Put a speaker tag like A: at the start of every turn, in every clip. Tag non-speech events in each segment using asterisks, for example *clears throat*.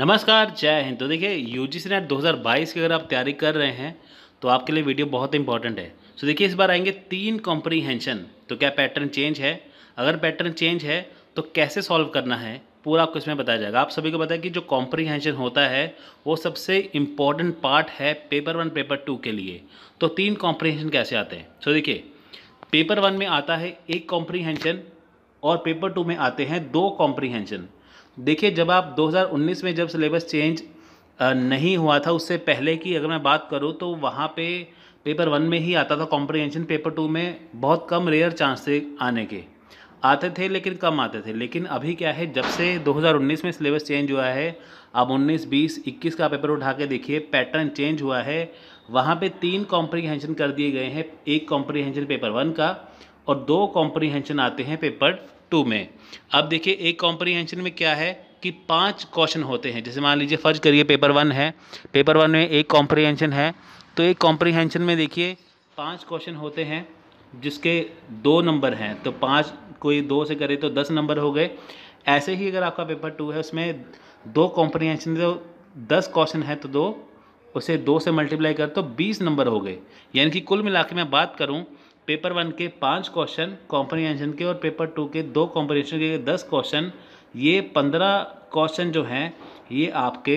A: नमस्कार जय हिंद तो देखिए यू जी सी नेट दो की अगर आप तैयारी कर रहे हैं तो आपके लिए वीडियो बहुत इंपॉर्टेंट है सो तो देखिए इस बार आएंगे तीन कॉम्प्रीहेंशन तो क्या पैटर्न चेंज है अगर पैटर्न चेंज है तो कैसे सॉल्व करना है पूरा आपको इसमें बताया जाएगा आप सभी को पता है कि जो कॉम्प्रीहेंशन होता है वो सबसे इम्पॉर्टेंट पार्ट है पेपर वन पेपर टू के लिए तो तीन कॉम्प्रीहेंशन कैसे आते हैं सो तो देखिए पेपर वन में आता है एक कॉम्प्रीहेंशन और पेपर टू में आते हैं दो कॉम्प्रीहेंशन देखिए जब आप 2019 में जब सिलेबस चेंज नहीं हुआ था उससे पहले की अगर मैं बात करूँ तो वहाँ पे पेपर वन में ही आता था कॉम्प्रिहेंशन पेपर टू में बहुत कम रेयर चांस थे आने के आते थे लेकिन कम आते थे लेकिन अभी क्या है जब से 2019 में सिलेबस चेंज हुआ है अब 19, 20, 21 का पेपर उठा के देखिए पैटर्न चेंज हुआ है वहाँ पे तीन कॉम्प्रीहेंशन कर दिए गए हैं एक कॉम्प्रीहेंशन पेपर वन का और दो कॉम्प्रीहेंशन आते हैं पेपर टू में अब देखिए एक कॉम्प्रीहेंशन में क्या है कि पांच क्वेश्चन होते हैं जैसे मान लीजिए फर्ज करिए पेपर वन है पेपर वन में एक कॉम्प्रीहेंशन है तो एक कॉम्प्रीहेंशन में देखिए पांच क्वेश्चन होते हैं जिसके दो नंबर हैं तो पाँच कोई दो से करे तो दस नंबर हो गए ऐसे ही अगर आपका पेपर टू है उसमें दो कॉम्प्रीहेंशन तो दस क्वेश्चन है तो दो उसे दो से मल्टीप्लाई कर तो बीस नंबर हो गए यानी कि कुल मिला मैं बात करूँ पेपर वन के पाँच क्वेश्चन कॉम्प्रीहेंशन के और पेपर टू के दो कॉम्प्रीहेंशन के दस क्वेश्चन ये पंद्रह क्वेश्चन जो हैं ये आपके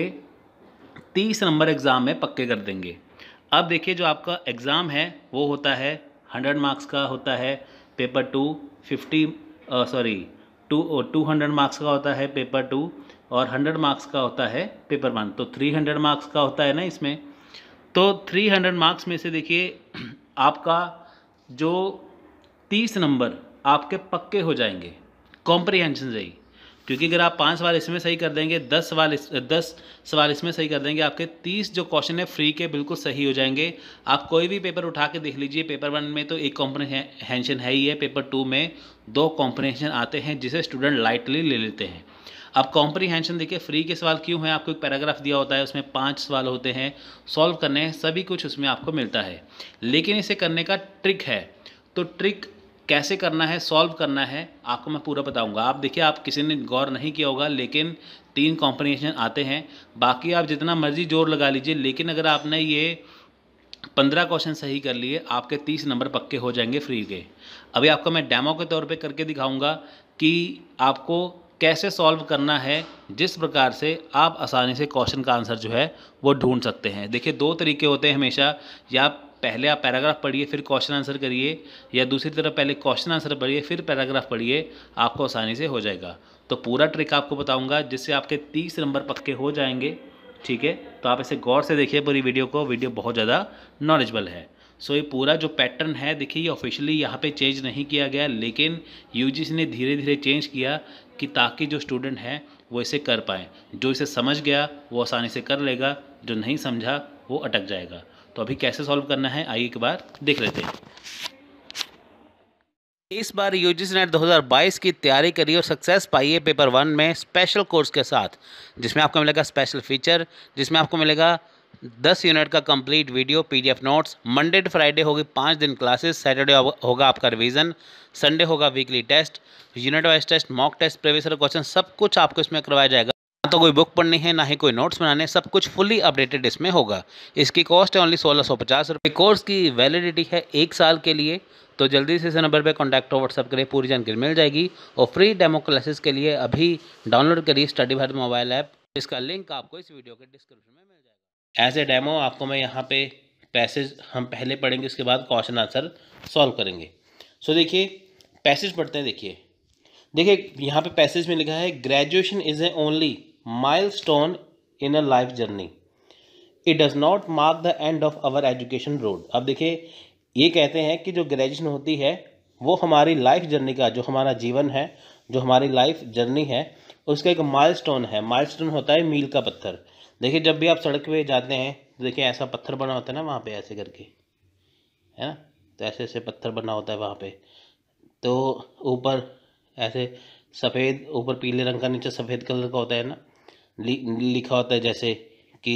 A: तीस नंबर एग्ज़ाम में पक्के कर देंगे अब देखिए जो आपका एग्ज़ाम है वो होता है हंड्रेड मार्क्स का होता है paper two fifty sorry two two hundred marks का होता है पेपर टू और हंड्रेड मार्क्स का होता है पेपर वन तो थ्री हंड्रेड मार्क्स का होता है ना इसमें तो थ्री हंड्रेड मार्क्स में से देखिए *clears throat* आपका जो तीस नंबर आपके पक्के हो जाएंगे कॉम्प्रिहेंशन सही क्योंकि अगर आप पाँच सवाल इसमें सही कर देंगे दस सवाल इस दस सवाल इसमें सही कर देंगे आपके तीस जो क्वेश्चन है फ्री के बिल्कुल सही हो जाएंगे आप कोई भी पेपर उठा के देख लीजिए पेपर वन में तो एक कॉम्प्रीहेंशन है ही है पेपर टू में दो कॉम्प्रीहेंशन आते हैं जिसे स्टूडेंट लाइटली ले लेते हैं अब कॉम्प्रीहेंशन देखिए फ्री के सवाल क्यों हैं आपको एक पैराग्राफ दिया होता है उसमें पाँच सवाल होते हैं सॉल्व करने हैं सभी कुछ उसमें आपको मिलता है लेकिन इसे करने का ट्रिक है तो ट्रिक कैसे करना है सॉल्व करना है आपको मैं पूरा बताऊंगा आप देखिए आप किसी ने गौर नहीं किया होगा लेकिन तीन कॉम्प्रीहेंशन आते हैं बाकी आप जितना मर्जी जोर लगा लीजिए लेकिन अगर आपने ये पंद्रह क्वेश्चन सही कर लिए आपके तीस नंबर पक्के हो जाएंगे फ्री के अभी आपको मैं डेमो के तौर पे करके दिखाऊंगा कि आपको कैसे सॉल्व करना है जिस प्रकार से आप आसानी से क्वेश्चन का आंसर जो है वो ढूंढ सकते हैं देखिए दो तरीके होते हैं हमेशा या पहले आप पैराग्राफ पढ़िए फिर क्वेश्चन आंसर करिए या दूसरी तरफ पहले क्वेश्चन आंसर पढ़िए फिर पैराग्राफ पढ़िए आपको आसानी से हो जाएगा तो पूरा ट्रिक आपको बताऊंगा जिससे आपके तीस नंबर पक्के हो जाएंगे ठीक है तो आप इसे गौर से देखिए पूरी वीडियो को वीडियो बहुत ज़्यादा नॉलेजबल है सो ये पूरा जो पैटर्न है देखिए ये ऑफिशियली यहाँ पे चेंज नहीं किया गया लेकिन यूजीसी ने धीरे धीरे चेंज किया कि ताकि जो स्टूडेंट हैं वो इसे कर पाए जो इसे समझ गया वो आसानी से कर लेगा जो नहीं समझा वो अटक जाएगा तो अभी कैसे सॉल्व करना है आइए एक बार देख लेते हैं इस बार यूजीसी नेट 2022 की तैयारी करिए और सक्सेस पाइए पेपर वन में स्पेशल कोर्स के साथ जिसमें आपको मिलेगा स्पेशल फीचर जिसमें आपको मिलेगा दस यूनिट का complete video PDF notes Monday to Friday होगी पाँच दिन क्लासेस सैटरडे होगा आपका रिवीजन संडे होगा weekly test unit wise test mock test previous question सब कुछ आपको इसमें करवाया जाएगा ना तो कोई बुक पढ़नी है ना ही कोई नोट्स बनाने सब कुछ फुली अपडेटेड इसमें होगा इसकी कॉस्ट है ओनली सोलह सौ पचास रुपये कोर्स की वैलिडिटी है एक साल के लिए तो जल्दी से इस नंबर पे कॉन्टैक्ट हो व्हाट्सअप करें पूरी जानकारी मिल जाएगी और फ्री डेमो क्लासेस के लिए अभी डाउनलोड करिए स्टडी भारत मोबाइल ऐप इसका लिंक आपको इस वीडियो के डिस्क्रिप्शन में मिल जाएगा एज ए डेमो आपको मैं यहाँ पे पैसेज हम पहले पढ़ेंगे उसके बाद क्वेश्चन आंसर सॉल्व करेंगे सो देखिए पैसेज पढ़ते हैं देखिए देखिए यहाँ पे पैसेज में लिखा है graduation is a only milestone in a life journey it does not mark the end of our education road अब देखिए ये कहते हैं कि जो ग्रेजुएशन होती है वो हमारी लाइफ जर्नी का जो हमारा जीवन है जो हमारी लाइफ जर्नी है उसका एक माइलस्टोन है माइलस्टोन होता है मील का पत्थर देखिए जब भी आप सड़क पे जाते हैं तो देखिए ऐसा पत्थर बना होता है ना वहाँ पे ऐसे करके है ना तो ऐसे ऐसे पत्थर बना होता है वहाँ पे तो ऊपर ऐसे सफ़ेद ऊपर पीले रंग का नीचे सफ़ेद कलर का होता है ना लि, लिखा होता है जैसे कि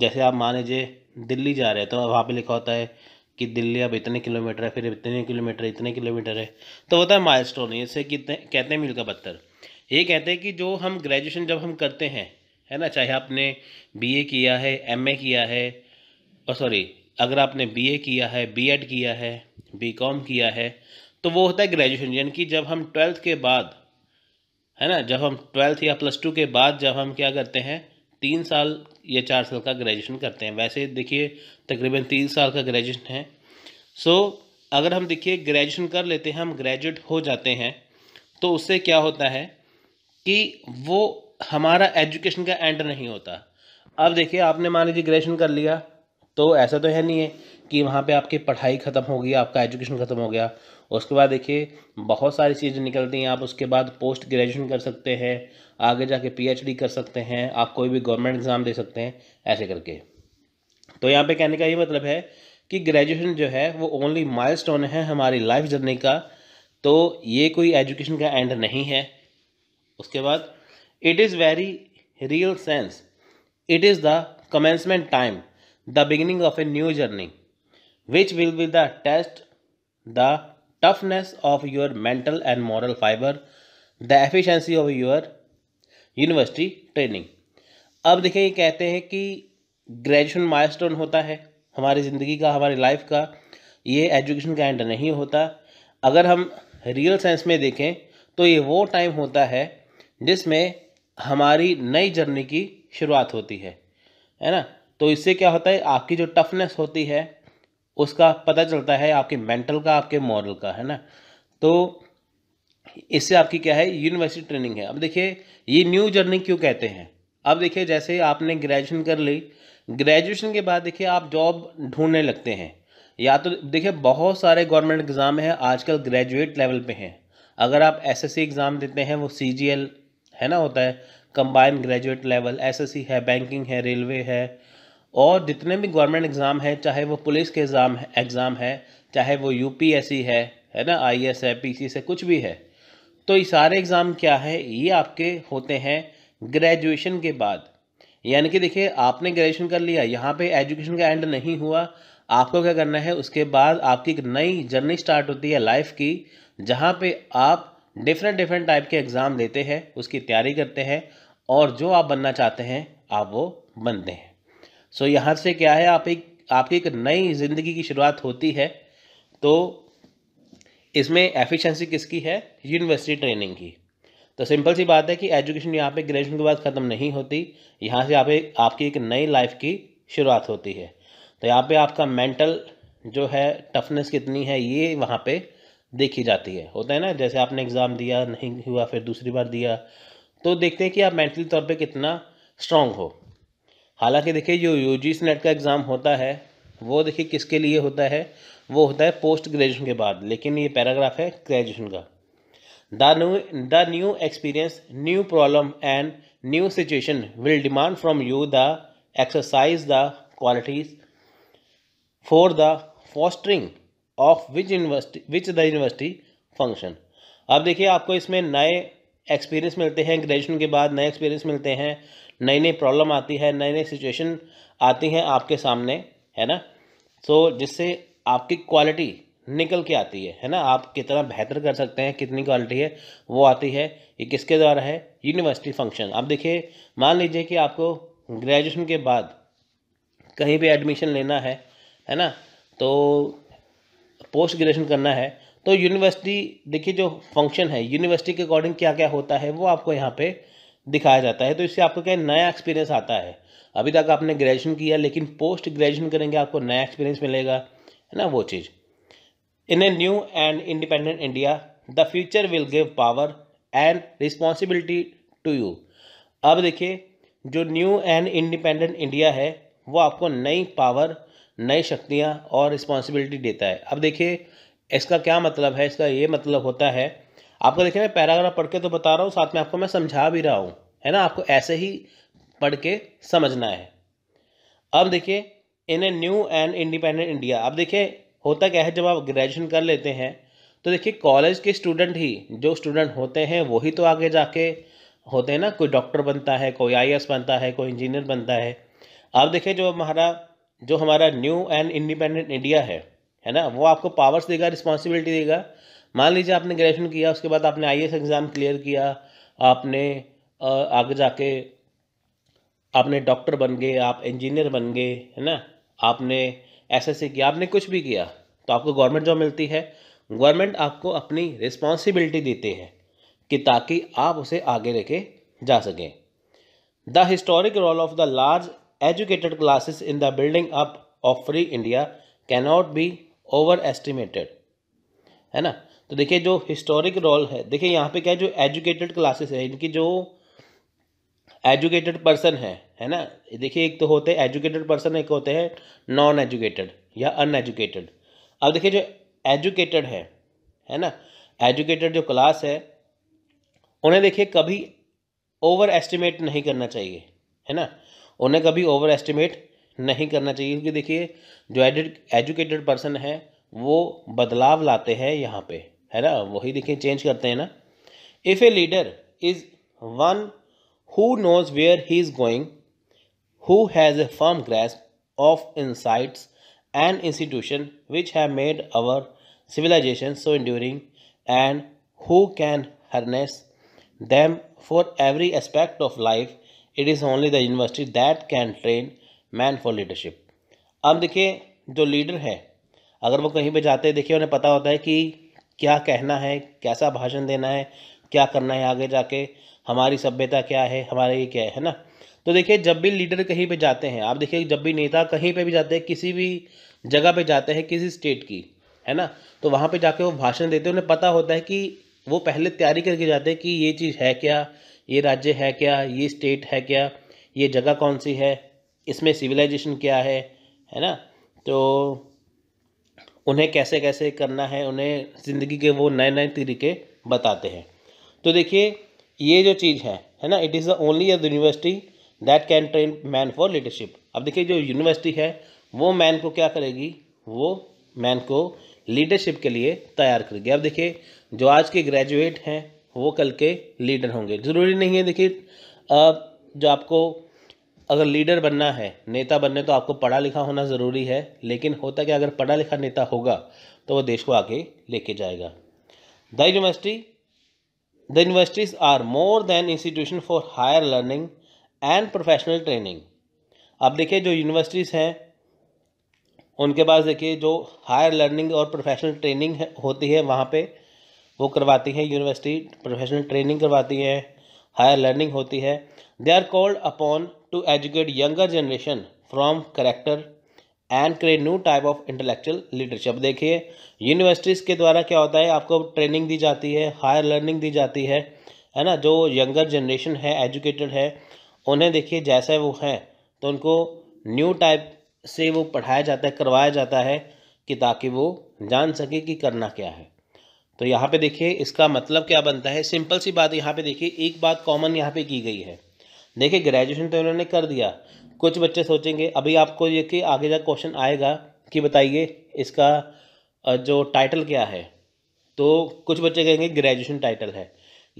A: जैसे आप मान लीजिए दिल्ली जा रहे हैं तो वहाँ पे लिखा होता है कि दिल्ली अब इतने किलोमीटर है फिर इतने किलोमीटर इतने किलोमीटर है तो होता है माइल स्टोन जैसे कितने कहते हैं मील का पत्थर ये कहते हैं कि जो हम ग्रेजुएशन जब हम करते हैं है ना चाहे आपने बीए किया है एमए किया है और सॉरी अगर आपने बीए किया है बीएड किया है बीकॉम किया है तो वो होता है ग्रेजुएशन यानी कि जब हम ट्वेल्थ के बाद है ना जब हम ट्वेल्थ या प्लस टू के बाद जब हम क्या करते हैं तीन साल या चार साल का ग्रेजुएशन करते हैं वैसे देखिए तकरीबन तीन साल का ग्रेजुएशन है सो so, अगर हम देखिए ग्रेजुएशन कर लेते हैं हम ग्रेजुएट हो जाते हैं तो उससे क्या होता है कि वो हमारा एजुकेशन का एंड नहीं होता अब देखिए आपने मान लीजिए ग्रेजुएशन कर लिया तो ऐसा तो है नहीं है कि वहाँ पे आपकी पढ़ाई ख़त्म हो गई आपका एजुकेशन ख़त्म हो गया उसके बाद देखिए बहुत सारी चीज़ें निकलती हैं आप उसके बाद पोस्ट ग्रेजुएशन कर सकते हैं आगे जाके पीएचडी कर सकते हैं आप कोई भी गवर्नमेंट एग्ज़ाम दे सकते हैं ऐसे करके तो यहाँ पे कहने का ये मतलब है कि ग्रेजुएशन जो है वो ओनली स्टोन है हमारी लाइफ जर्नी का तो ये कोई एजुकेशन का एंड नहीं है उसके बाद it is very real sense it is the commencement time the beginning of a new journey which will be the test the toughness of your mental and moral fiber the efficiency of your university training अब देखिए ये कहते हैं कि graduation milestone होता है हमारी ज़िंदगी का हमारी लाइफ का ये एजुकेशन का एंड नहीं होता अगर हम रियल सेंस में देखें तो ये वो टाइम होता है जिसमें हमारी नई जर्नी की शुरुआत होती है है ना तो इससे क्या होता है आपकी जो टफनेस होती है उसका पता चलता है आपके मेंटल का आपके मॉरल का है ना तो इससे आपकी क्या है यूनिवर्सिटी ट्रेनिंग है अब देखिए ये न्यू जर्नी क्यों कहते हैं अब देखिए जैसे आपने ग्रेजुएशन कर ली ग्रेजुएशन के बाद देखिए आप जॉब ढूंढने लगते हैं या तो देखिए बहुत सारे गवर्नमेंट एग्ज़ाम हैं आजकल ग्रेजुएट लेवल पे हैं अगर आप एसएससी एग्ज़ाम देते हैं वो सीजीएल है ना होता है कंबाइंड ग्रेजुएट लेवल एसएससी है बैंकिंग है रेलवे है और जितने भी गवर्नमेंट एग्ज़ाम हैं चाहे वो पुलिस के एग्ज़ाम एग्ज़ाम है चाहे वो यूपीएससी है है ना आईएएस है पीसी से कुछ भी है तो ये सारे एग्ज़ाम क्या है ये आपके होते हैं ग्रेजुएशन के बाद यानी कि देखिए आपने ग्रेजुएशन कर लिया यहाँ पे एजुकेशन का एंड नहीं हुआ आपको क्या करना है उसके बाद आपकी एक नई जर्नी स्टार्ट होती है लाइफ की जहाँ पे आप डिफरेंट डिफरेंट टाइप के एग्ज़ाम देते हैं उसकी तैयारी करते हैं और जो आप बनना चाहते हैं आप वो बनते हैं सो so, यहाँ से क्या है आप एक आपकी एक नई ज़िंदगी की शुरुआत होती है तो इसमें एफिशिएंसी किसकी है यूनिवर्सिटी ट्रेनिंग की तो सिंपल सी बात है कि एजुकेशन यहाँ पे ग्रेजुएशन के बाद ख़त्म नहीं होती यहाँ से आप एक आपकी एक नई लाइफ की शुरुआत होती है तो यहाँ पे आपका मेंटल जो है टफनेस कितनी है ये वहाँ पर देखी जाती है होता है ना जैसे आपने एग्ज़ाम दिया नहीं हुआ फिर दूसरी बार दिया तो देखते हैं कि आप मेंटली तौर पर कितना स्ट्रांग हो हालांकि देखिए जो यू जी नेट का एग्ज़ाम होता है वो देखिए किसके लिए होता है वो होता है पोस्ट ग्रेजुएशन के बाद लेकिन ये पैराग्राफ है ग्रेजुएशन का the new the new experience new problem and new situation will demand from you the exercise the qualities for the fostering of which university which the university function अब देखिए आपको इसमें नए एक्सपीरियंस मिलते हैं graduation के बाद नए एक्सपीरियंस मिलते हैं नई नई प्रॉब्लम आती है नई नई सिचुएशन आती हैं आपके सामने है ना सो so, जिससे आपकी क्वालिटी निकल के आती है है ना आप कितना बेहतर कर सकते हैं कितनी क्वालिटी है वो आती है ये किसके द्वारा है यूनिवर्सिटी फंक्शन आप देखिए मान लीजिए कि आपको ग्रेजुएशन के बाद कहीं भी एडमिशन लेना है है ना तो पोस्ट ग्रेजुएशन करना है तो यूनिवर्सिटी देखिए जो फंक्शन है यूनिवर्सिटी के अकॉर्डिंग क्या क्या होता है वो आपको यहाँ पर दिखाया जाता है तो इससे आपको क्या नया एक्सपीरियंस आता है अभी तक आपने ग्रेजुएशन किया लेकिन पोस्ट ग्रेजुएशन करेंगे आपको नया एक्सपीरियंस मिलेगा है ना वो चीज़ in a new and independent India the future will give power and responsibility to you अब देखिए जो न्यू एंड इंडिपेंडेंट इंडिया है वो आपको नई पावर नई शक्तियाँ और रिस्पॉन्सिबिलिटी देता है अब देखिए इसका क्या मतलब है इसका ये मतलब होता है आपको देखिए मैं पैराग्राफ पढ़ के तो बता रहा हूँ साथ में आपको मैं समझा भी रहा हूँ है ना आपको ऐसे ही पढ़ के समझना है अब देखिए in a new and independent India अब देखिए होता क्या है जब आप ग्रेजुएशन कर लेते हैं तो देखिए कॉलेज के स्टूडेंट ही जो स्टूडेंट होते हैं वही तो आगे जाके होते हैं ना कोई डॉक्टर बनता है कोई आई बनता है कोई इंजीनियर बनता है अब देखिए जो हमारा जो हमारा न्यू एंड इंडिपेंडेंट इंडिया है है ना वो आपको पावर्स देगा रिस्पॉन्सिबिलिटी देगा मान लीजिए आपने ग्रेजुएशन किया उसके बाद आपने आई एग्ज़ाम क्लियर किया आपने आगे जाके आपने डॉक्टर बन गए आप इंजीनियर बन गए है ना आपने एसएससी किया आपने कुछ भी किया तो आपको गवर्नमेंट जॉब मिलती है गवर्नमेंट आपको अपनी रिस्पॉन्सिबिलिटी देती है कि ताकि आप उसे आगे लेके जा सकें the historic role of the large educated classes in the building up of free India cannot be overestimated है ना तो देखिए जो हिस्टोरिक रोल है देखिए यहाँ पे क्या है जो एजुकेटेड क्लासेस है इनकी जो एजुकेटेड पर्सन है है ना देखिए एक तो होते हैं एजुकेटेड पर्सन एक होते हैं नॉन एजुकेटेड या अनएजुकेटेड अब देखिए जो एजुकेटेड है है ना एजुकेटेड जो क्लास है उन्हें देखिए कभी ओवर एस्टिमेट नहीं करना चाहिए है ना उन्हें कभी ओवर एस्टिमेट नहीं करना चाहिए क्योंकि देखिए जो एजुकेटेड पर्सन है वो बदलाव लाते हैं यहाँ पे है ना वही देखें चेंज करते हैं ना if a leader is one who knows where he is going who has a firm grace of insights and institution which have made our civilisation so enduring and who can harness them for every aspect of life it is only the university that can train man for leadership अब देखिए जो leader है अगर वो कहीं पर जाते हैं देखिए उन्हें पता होता है कि क्या कहना है कैसा भाषण देना है क्या करना है आगे जाके हमारी सभ्यता क्या है हमारे ये क्या है ना तो देखिए जब भी लीडर कहीं पे जाते हैं आप देखिए जब भी नेता कहीं पे भी जाते हैं किसी भी जगह पे जाते हैं किसी स्टेट की है ना तो वहाँ पे जाके वो भाषण देते हैं उन्हें पता होता है कि वो पहले तैयारी करके जाते हैं कि ये चीज़ है क्या ये राज्य है क्या ये स्टेट है क्या ये जगह कौन सी है इसमें सिविलाइजेशन क्या है है ना तो उन्हें कैसे कैसे करना है उन्हें ज़िंदगी के वो नए नए तरीके बताते हैं तो देखिए ये जो चीज़ है है ना it is the only university that can train man for leadership अब देखिए जो यूनिवर्सिटी है वो मैन को क्या करेगी वो मैन को लीडरशिप के लिए तैयार करेगी अब देखिए जो आज के ग्रेजुएट हैं वो कल के लीडर होंगे ज़रूरी नहीं है देखिए जो आपको अगर लीडर बनना है नेता बनने तो आपको पढ़ा लिखा होना ज़रूरी है लेकिन होता क्या अगर पढ़ा लिखा नेता होगा तो वो देश को आगे लेके जाएगा the university the universities are more than institution for higher learning and professional training अब देखिए जो यूनिवर्सिटीज़ हैं उनके पास देखिए जो हायर लर्निंग और प्रोफेशनल ट्रेनिंग होती है वहाँ पर वो करवाती हैं यूनिवर्सिटी प्रोफेशनल ट्रेनिंग करवाती है हायर लर्निंग होती है they are called upon to educate younger generation from character and create new type of intellectual leadership देखिए यूनिवर्सिटीज़ के द्वारा क्या होता है आपको ट्रेनिंग दी जाती है हायर लर्निंग दी जाती है है ना जो यंगर जनरेशन है एजुकेटेड है उन्हें देखिए जैसे वो हैं तो उनको न्यू टाइप से वो पढ़ाया जाता है करवाया जाता है कि ताकि वो जान सके कि करना क्या है तो यहाँ पे देखिए इसका मतलब क्या बनता है सिंपल सी बात यहाँ पे देखिए एक बात कॉमन यहाँ पे की गई है देखिए ग्रेजुएशन तो इन्होंने कर दिया कुछ बच्चे सोचेंगे अभी आपको ये कि आगे जा क्वेश्चन आएगा कि बताइए इसका जो टाइटल क्या है तो कुछ बच्चे कहेंगे ग्रेजुएशन टाइटल है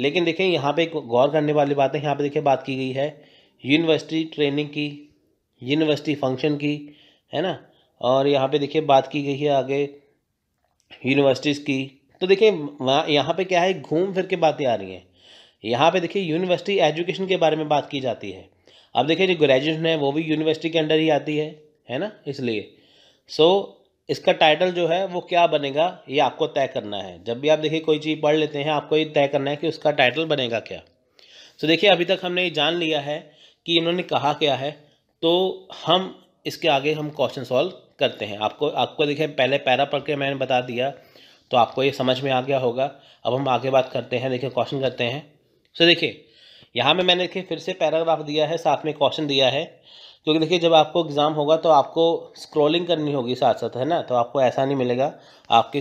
A: लेकिन देखें यहाँ पे गौर करने वाली बात है यहाँ पे देखिए बात की गई है यूनिवर्सिटी ट्रेनिंग की यूनिवर्सिटी फंक्शन की है ना और यहाँ पे देखिए बात की गई है आगे यूनिवर्सिटीज़ की तो देखिए यहाँ पे क्या है घूम फिर के बातें आ रही हैं यहाँ पे देखिए यूनिवर्सिटी एजुकेशन के बारे में बात की जाती है अब देखिए जो ग्रेजुएशन है वो भी यूनिवर्सिटी के अंडर ही आती है है ना इसलिए सो so, इसका टाइटल जो है वो क्या बनेगा ये आपको तय करना है जब भी आप देखिए कोई चीज़ पढ़ लेते हैं आपको ये तय करना है कि उसका टाइटल बनेगा क्या सो so, देखिए अभी तक हमने ये जान लिया है कि इन्होंने कहा क्या है तो हम इसके आगे हम क्वेश्चन सॉल्व करते हैं आपको आपको देखिए पहले पैरा पढ़ के मैंने बता दिया तो आपको ये समझ में आ गया होगा अब हम आगे बात करते हैं देखिए क्वेश्चन करते हैं सो देखिए यहाँ में मैंने देखिए फिर से पैराग्राफ दिया है साथ में क्वेश्चन दिया है क्योंकि देखिए जब आपको एग्ज़ाम होगा तो आपको स्क्रॉलिंग करनी होगी साथ साथ है ना तो आपको ऐसा नहीं मिलेगा आपकी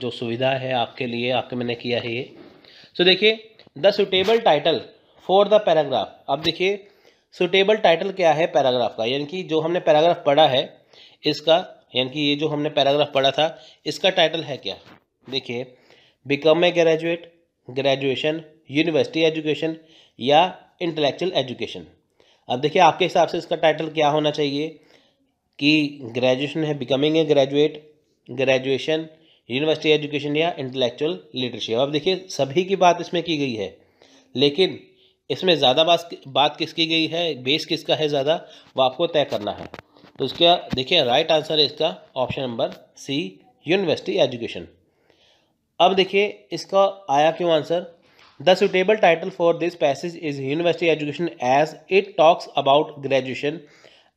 A: जो सुविधा है आपके लिए आपके मैंने किया है ये सो देखिए the suitable title for the paragraph अब देखिए सुटेबल टाइटल क्या है पैराग्राफ का यानी कि जो हमने पैराग्राफ पढ़ा है इसका यानी कि ये जो हमने पैराग्राफ पढ़ा था इसका टाइटल है क्या देखिए become a graduate graduation university education या इंटेलेक्चुअल एजुकेशन अब देखिए आपके हिसाब से इसका टाइटल क्या होना चाहिए कि ग्रेजुएशन है becoming a graduate graduation university education या इंटेलेक्चुअल लीडरशिप अब देखिए सभी की बात इसमें की गई है लेकिन इसमें ज़्यादा बात बात किसकी गई है बेस किसका है ज़्यादा वो आपको तय करना है तो उसका देखिए राइट आंसर है इसका option number C university education अब देखिए इसका आया क्यों answer the suitable title for this passage is university education as it talks about graduation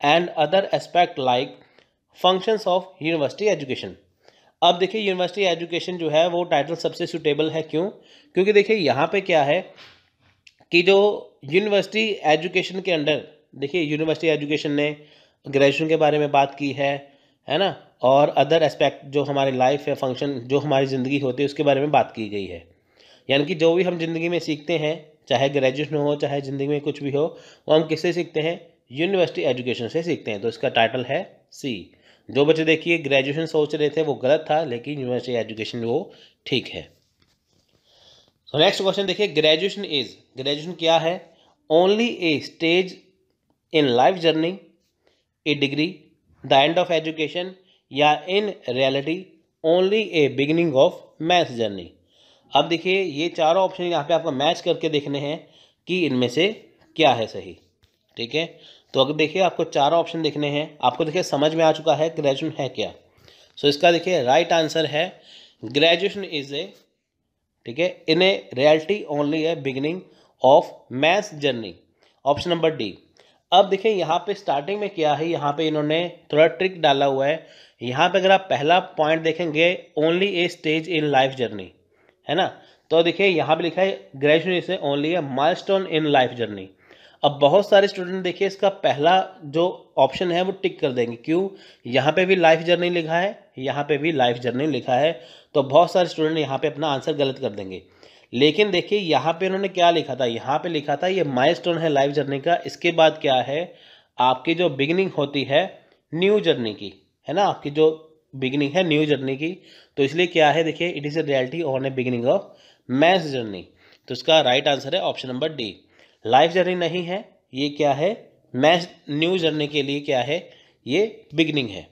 A: and other aspect like functions of university education अब देखिए यूनिवर्सिटी एजुकेशन जो है वो टाइटल सबसे सुटेबल है क्यों क्योंकि देखिए यहाँ पे क्या है कि जो यूनिवर्सिटी एजुकेशन के अंडर देखिए यूनिवर्सिटी एजुकेशन ने ग्रेजुएशन के बारे में बात की है है ना और अदर एस्पेक्ट जो हमारे लाइफ है फंक्शन जो हमारी ज़िंदगी होती है उसके बारे में बात की गई है यानी कि जो भी हम ज़िंदगी में सीखते हैं चाहे ग्रेजुएशन हो चाहे ज़िंदगी में कुछ भी हो वो हम किससे सीखते हैं यूनिवर्सिटी एजुकेशन से सीखते हैं तो इसका टाइटल है सी जो बच्चे देखिए ग्रेजुएशन सोच रहे थे वो गलत था लेकिन यूनिवर्सिटी एजुकेशन वो ठीक है सो नेक्स्ट क्वेश्चन देखिए ग्रेजुएशन इज ग्रेजुएशन क्या है only a stage in life journey a degree the end of education या in reality only a beginning of math journey अब देखिए ये चारों ऑप्शन यहाँ पे आपको मैच करके देखने हैं कि इनमें से क्या है सही ठीक है तो अगर देखिए आपको चारों ऑप्शन देखने हैं आपको देखिए समझ में आ चुका है ग्रेजुएशन है क्या सो इसका देखिए राइट आंसर है ग्रेजुएशन इज ए ठीक है इन ए रियलिटी ओनली है beginning of math journey option number D अब देखिए यहाँ पे स्टार्टिंग में क्या है यहाँ पे इन्होंने थोड़ा ट्रिक डाला हुआ है यहाँ पे अगर आप पहला पॉइंट देखेंगे only a stage in life journey है ना तो देखिए यहाँ पे लिखा है graduation is only a milestone in life journey अब बहुत सारे स्टूडेंट देखिए इसका पहला जो ऑप्शन है वो टिक कर देंगे क्यों यहाँ पे भी लाइफ जर्नी लिखा है यहाँ पे भी लाइफ जर्नी लिखा है तो बहुत सारे स्टूडेंट यहाँ पे अपना आंसर गलत कर देंगे लेकिन देखिए यहाँ पे इन्होंने क्या लिखा था यहाँ पे लिखा था ये माइलस्टोन है लाइफ जर्नी का इसके बाद क्या है आपकी जो बिगनिंग होती है न्यू जर्नी की है ना आपकी जो बिगिनिंग है न्यू जर्नी की तो इसलिए क्या है देखिए it is a reality on a beginning of man's journey तो इसका राइट आंसर है option number D life journey नहीं है ये क्या है मैथ न्यू जर्नी के लिए क्या है ये बिगनिंग है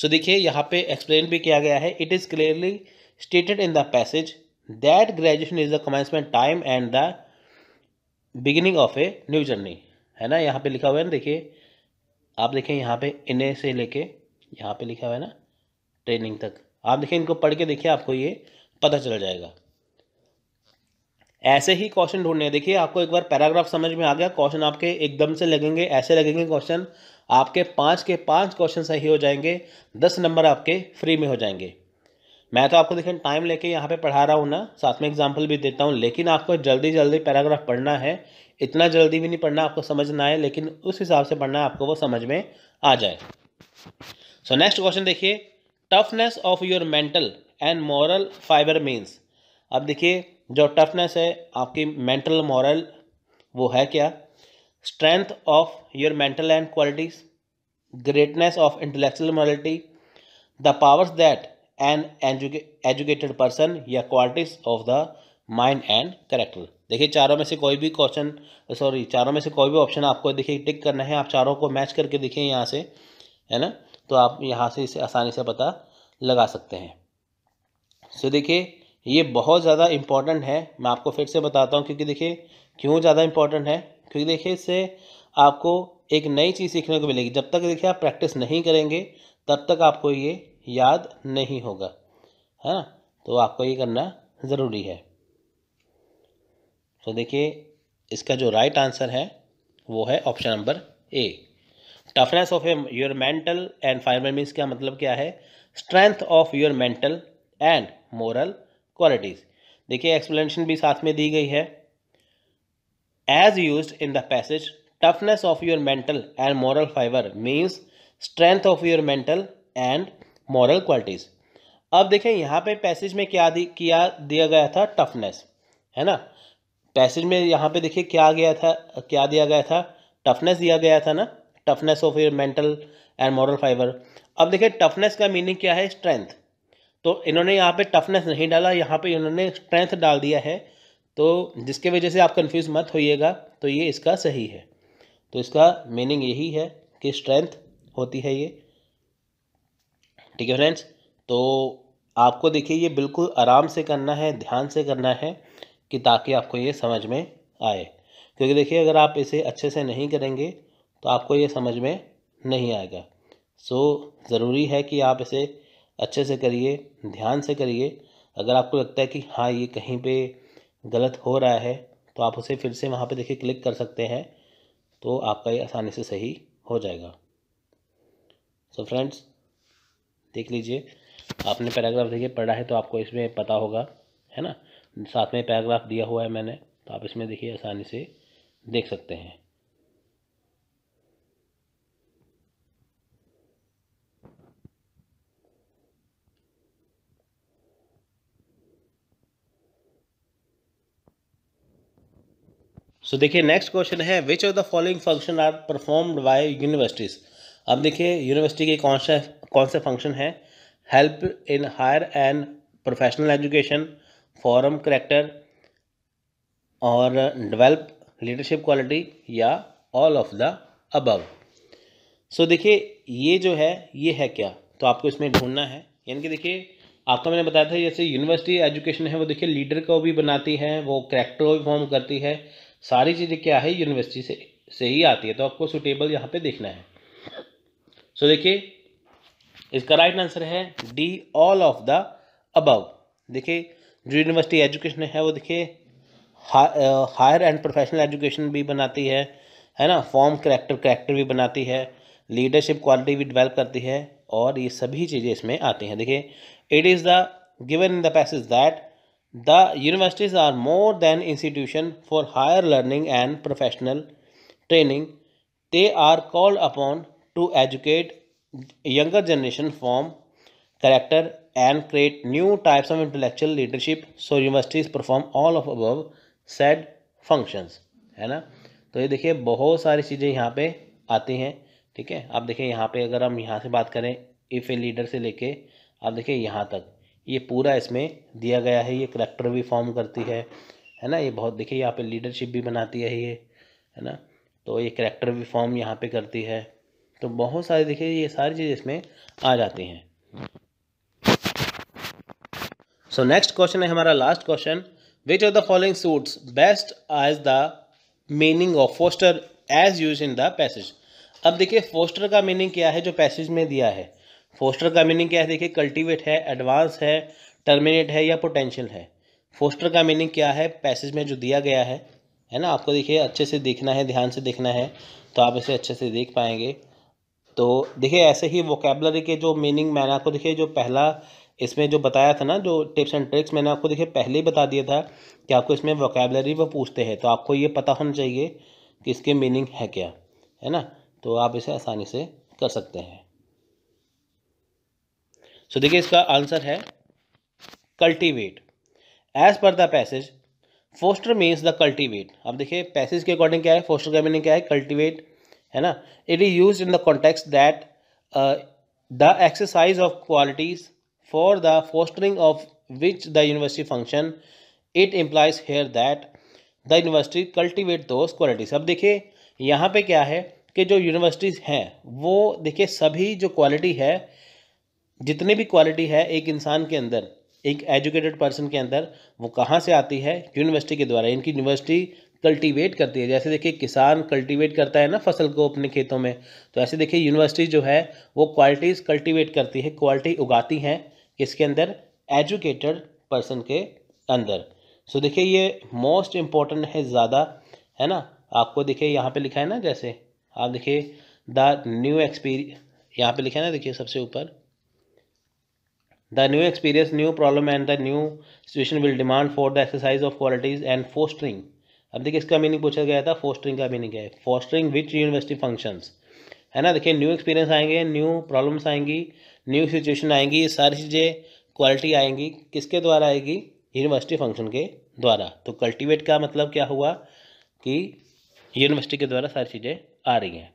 A: सो देखिए यहाँ पे एक्सप्लेन भी किया गया है it is clearly stated in the passage that graduation is the commencement time and the beginning of a new journey है ना यहाँ पे लिखा हुआ है ना देखिए आप देखें यहाँ पे इन्हें से लेके यहाँ पे लिखा हुआ है ना ट्रेनिंग तक आप देखिए इनको पढ़ के देखिए आपको ये पता चल जाएगा ऐसे ही क्वेश्चन ढूंढने देखिए आपको एक बार पैराग्राफ समझ में आ गया क्वेश्चन आपके एकदम से लगेंगे ऐसे लगेंगे क्वेश्चन आपके पाँच के पाँच क्वेश्चन सही हो जाएंगे दस नंबर आपके फ्री में हो जाएंगे मैं तो आपको देखें टाइम लेके यहाँ पे पढ़ा रहा हूँ ना साथ में एग्जाम्पल भी देता हूँ लेकिन आपको जल्दी जल्दी पैराग्राफ पढ़ना है इतना जल्दी भी नहीं पढ़ना आपको समझना है लेकिन उस हिसाब से पढ़ना है आपको वो समझ में आ जाए सो नेक्स्ट क्वेश्चन देखिए toughness of your mental and moral fibre means अब देखिए जो टफनेस है आपकी मेंटल मॉरल वो है क्या strength of your mental and qualities of of intellectual the powers that that एजुके एजुकेटेड पर्सन या qualities of the mind and character देखिए चारों में से कोई भी क्वेश्चन सॉरी चारों में से कोई भी ऑप्शन आपको देखिए टिक करना है आप चारों को मैच करके देखिए यहाँ से है ना तो आप यहाँ से इसे आसानी से पता लगा सकते हैं सो देखिए ये बहुत ज़्यादा इम्पॉर्टेंट है मैं आपको फिर से बताता हूँ क्योंकि देखिए क्यों ज़्यादा इम्पॉर्टेंट है क्योंकि देखिए इससे आपको एक नई चीज़ सीखने को मिलेगी जब तक देखिए आप प्रैक्टिस नहीं करेंगे तब तक आपको ये याद नहीं होगा है ना तो आपको ये करना ज़रूरी है तो देखिए इसका जो राइट आंसर है वो है option number A toughness of your mental and final means का मतलब क्या है strength of your mental and moral qualities देखिए एक्सप्लेनेशन भी साथ में दी गई है as use in the passage toughness of your mental and moral fibre means strength of your mental and moral qualities अब देखें यहाँ पे पैसेज में क्या दि, किया दिया गया था टफनेस है ना पैसेज में यहाँ पे देखिए क्या गया था क्या दिया गया था टफनेस दिया गया था ना toughness of your mental and moral fibre अब देखिए टफनेस का मीनिंग क्या है स्ट्रेंथ तो इन्होंने यहाँ पे टफनेस नहीं डाला यहाँ पे इन्होंने स्ट्रेंथ डाल दिया है तो जिसके वजह से आप कंफ्यूज मत होइएगा तो ये इसका सही है तो इसका मीनिंग यही है कि स्ट्रेंथ होती है ये ठीक है फ्रेंड्स तो आपको देखिए ये बिल्कुल आराम से करना है ध्यान से करना है कि ताकि आपको ये समझ में आए क्योंकि देखिए अगर आप इसे अच्छे से नहीं करेंगे तो आपको ये समझ में नहीं आएगा सो so, ज़रूरी है कि आप इसे अच्छे से करिए ध्यान से करिए अगर आपको लगता है कि हाँ ये कहीं पे गलत हो रहा है तो आप उसे फिर से वहाँ पे देखिए क्लिक कर सकते हैं तो आपका ये आसानी से सही हो जाएगा सो so, फ्रेंड्स देख लीजिए आपने पैराग्राफ देखिए पढ़ा है तो आपको इसमें पता होगा है ना साथ में पैराग्राफ दिया हुआ है मैंने तो आप इसमें देखिए आसानी से देख सकते हैं सो देखिए नेक्स्ट क्वेश्चन है which of the following function are performed by universities अब देखिए यूनिवर्सिटी के कौन सा कौन से फंक्शन है help in higher and professional education form character और डेवलप लीडरशिप क्वालिटी या all of the above so देखिए ये जो है ये है क्या तो आपको इसमें ढूंढना है यानी कि देखिए आपको मैंने बताया था जैसे यूनिवर्सिटी एजुकेशन है वो देखिए लीडर को भी बनाती है वो करेक्टर को भी फॉर्म करती है सारी चीज़ें क्या है यूनिवर्सिटी से से ही आती है तो आपको सुटेबल यहाँ पे देखना है सो so, देखिए इसका राइट आंसर है D all of the above देखिए जो यूनिवर्सिटी एजुकेशन है वो देखिए हायर एंड प्रोफेशनल एजुकेशन भी बनाती है है ना फॉर्म करेक्टर करेक्टर भी बनाती है लीडरशिप क्वालिटी भी डेवलप करती है और ये सभी चीज़ें इसमें आती हैं देखिए it is the given in the passage that The universities are more than institution for higher learning and professional training. They are called upon to educate younger generation from character and create new types of intellectual leadership. So universities perform all of above said functions. है ना तो ये देखिए बहुत सारी चीज़ें यहाँ पे आती हैं ठीक है आप देखिए यहाँ पे अगर हम यहाँ से बात करें इफ़ ए लीडर से लेके आप देखिए यहाँ तक ये पूरा इसमें दिया गया है ये करेक्टर भी फॉर्म करती है है ना ये बहुत देखिए यहाँ पे लीडरशिप भी बनाती है ये है ना तो ये करेक्टर भी फॉर्म यहाँ पे करती है तो बहुत सारे देखिए ये सारी चीज़ इसमें आ जाती हैं सो नेक्स्ट क्वेश्चन है हमारा last question which are the following suits best as the meaning of foster as use in the passage अब देखिए फोस्टर का मीनिंग क्या है जो पैसेज में दिया है फोस्टर का मीनिंग क्या है देखिए कल्टीवेट है एडवांस है टर्मिनेट है या पोटेंशियल है फोस्टर का मीनिंग क्या है पैसेज में जो दिया गया है है ना आपको देखिए अच्छे से देखना है ध्यान से देखना है तो आप इसे अच्छे से देख पाएंगे तो देखिए ऐसे ही वोकेबलरी के जो मीनिंग मैंने आपको देखिए जो पहला इसमें जो बताया था ना जो टिप्स एंड ट्रिक्स मैंने आपको देखिए पहले ही बता दिया था कि आपको इसमें वोकेबलरी वो पूछते हैं तो आपको ये पता होना चाहिए कि इसके मीनिंग है क्या है ना तो आप इसे आसानी से कर सकते हैं सो देखिए इसका आंसर है cultivate as per the passage foster means the cultivate अब देखिए पैसेज के अकॉर्डिंग क्या है फोस्टर का मीनिंग क्या है कल्टीवेट है ना it is use in the context that the exercise of qualities for the fostering of which the university function it implies here that the university cultivate those qualities अब देखिए यहाँ पे क्या है कि जो यूनिवर्सिटीज़ हैं वो देखिए सभी जो क्वालिटी है जितनी भी क्वालिटी है एक इंसान के अंदर एक एजुकेटेड पर्सन के अंदर वो कहाँ से आती है यूनिवर्सिटी के द्वारा इनकी यूनिवर्सिटी कल्टीवेट करती है जैसे देखिए किसान कल्टीवेट करता है ना फसल को अपने खेतों में तो ऐसे देखिए यूनिवर्सिटी जो है वो क्वालिटीज़ कल्टीवेट करती है क्वालिटी उगाती हैं किसके अंदर एजुकेटेड पर्सन के अंदर सो so, देखिए ये मोस्ट इम्पॉर्टेंट है ज़्यादा है ना आपको देखिए यहाँ पे लिखा है ना जैसे आप देखिए द न्यू एक्सपीरियंस यहाँ पे लिखा है ना देखिए सबसे ऊपर The new experience, new problem and the new situation will demand for the exercise of qualities and fostering. अब देखिए इसका मीनिंग पूछा गया था फोस्टरिंग का मीनिंग है फोस्टरिंग विच यूनिवर्सिटी फंक्शंस है ना देखिए न्यू एक्सपीरियंस आएंगे न्यू प्रॉब्लम्स आएंगी न्यू सिचुएशन आएंगी ये सारी चीज़ें क्वालिटी आएंगी किसके द्वारा आएगी यूनिवर्सिटी फंक्शन के द्वारा तो कल्टीवेट का मतलब क्या हुआ कि यूनिवर्सिटी के द्वारा सारी चीज़ें आ रही हैं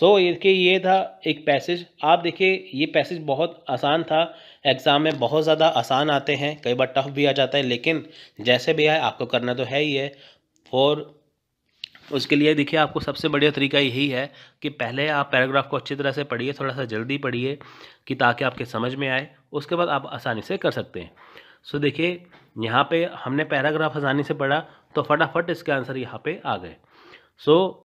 A: सो so, इसके ये था एक पैसेज आप देखिए ये पैसेज बहुत आसान था एग्ज़ाम में बहुत ज़्यादा आसान आते हैं कई बार टफ भी आ जाता है लेकिन जैसे भी आए आपको करना तो है ही है और उसके लिए देखिए आपको सबसे बढ़िया तरीका यही है कि पहले आप पैराग्राफ को अच्छी तरह से पढ़िए थोड़ा सा जल्दी पढ़िए कि ताकि आपके समझ में आए उसके बाद आप आसानी से कर सकते हैं सो देखिए यहाँ पे हमने पैराग्राफ आसानी से पढ़ा तो फटाफट इसके आंसर यहाँ पे आ गए सो